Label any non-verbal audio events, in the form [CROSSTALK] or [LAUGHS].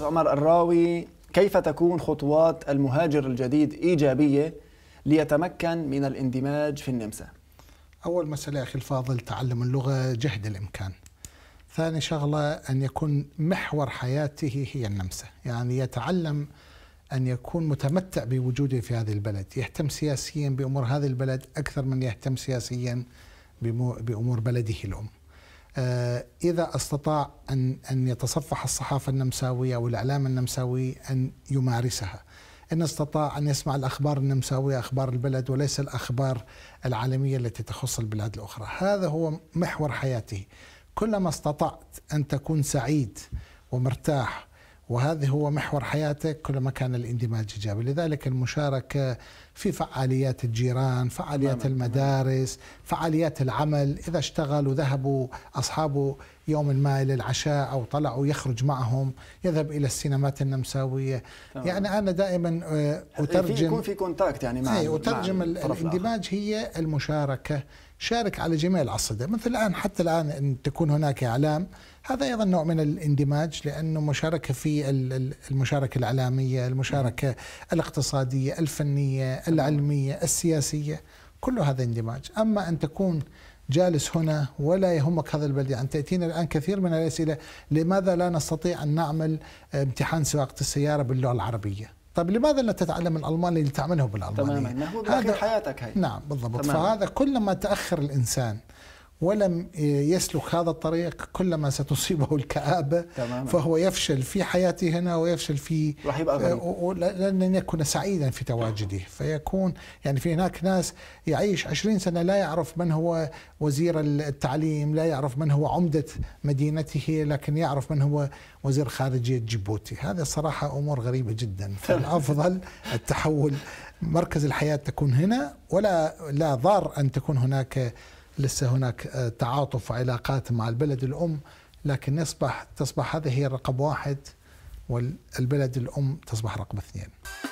الاستاذ عمر الراوي كيف تكون خطوات المهاجر الجديد ايجابيه ليتمكن من الاندماج في النمسا؟ اول مساله اخي الفاضل تعلم اللغه جهد الامكان. ثاني شغله ان يكون محور حياته هي النمسا، يعني يتعلم أن يكون متمتع بوجوده في هذه البلد يهتم سياسيا بأمور هذه البلد أكثر من يهتم سياسيا بأمور بلده الأم آه، إذا استطاع أن أن يتصفح الصحافة النمساوية والإعلام النمساوي أن يمارسها إن استطاع أن يسمع الأخبار النمساوية أخبار البلد وليس الأخبار العالمية التي تخص البلاد الأخرى هذا هو محور حياته كلما استطعت أن تكون سعيد ومرتاح وهذا هو محور حياتك كلما كان الاندماج ايجابي، لذلك المشاركه في فعاليات الجيران، فعاليات المدارس، فعاليات العمل، اذا اشتغل وذهبوا اصحابه يوم ما للعشاء أو طلعوا يخرج معهم يذهب إلى السينمات النمساوية طبعا. يعني أنا دائما آه، إيه، أترجم في يكون في كونتاكت يعني مع إيه، أترجم مع الاندماج هي المشاركة شارك على جميع الأصعدة مثل الآن حتى الآن أن تكون هناك إعلام هذا أيضا نوع من الاندماج لأنه مشاركة في المشاركة الإعلامية المشاركة الاقتصادية الفنية العلمية السياسية كل هذا اندماج أما أن تكون جالس هنا ولا يهمك هذا البلد أن يعني تأتينا الآن كثير من الأسئلة لماذا لا نستطيع أن نعمل امتحان سواقة السيارة باللغة العربية طيب لماذا لا تتعلم الالماني اللي تعمله بالالمانيه؟ تماما هذا حياتك هي نعم بالضبط تماماً. فهذا كلما تاخر الانسان ولم آه، يسلك هذا الطريق كلما ستصيبه الكآبة تماما. فهو يفشل في حياته هنا ويفشل في آه، لن يكون سعيدا في تواجده فيكون يعني في هناك ناس يعيش عشرين سنة لا يعرف من هو وزير التعليم لا يعرف من هو عمدة مدينته لكن يعرف من هو وزير خارجية جيبوتي هذا صراحة أمور غريبة جدا [LAUGHS] فالأفضل التحول مركز الحياة تكون هنا ولا لا ضار أن تكون هناك لسه هناك آه، تعاطف وعلاقات مع البلد الأم لكن يصبح تصبح هذه هي رقم واحد والبلد الأم تصبح رقم اثنين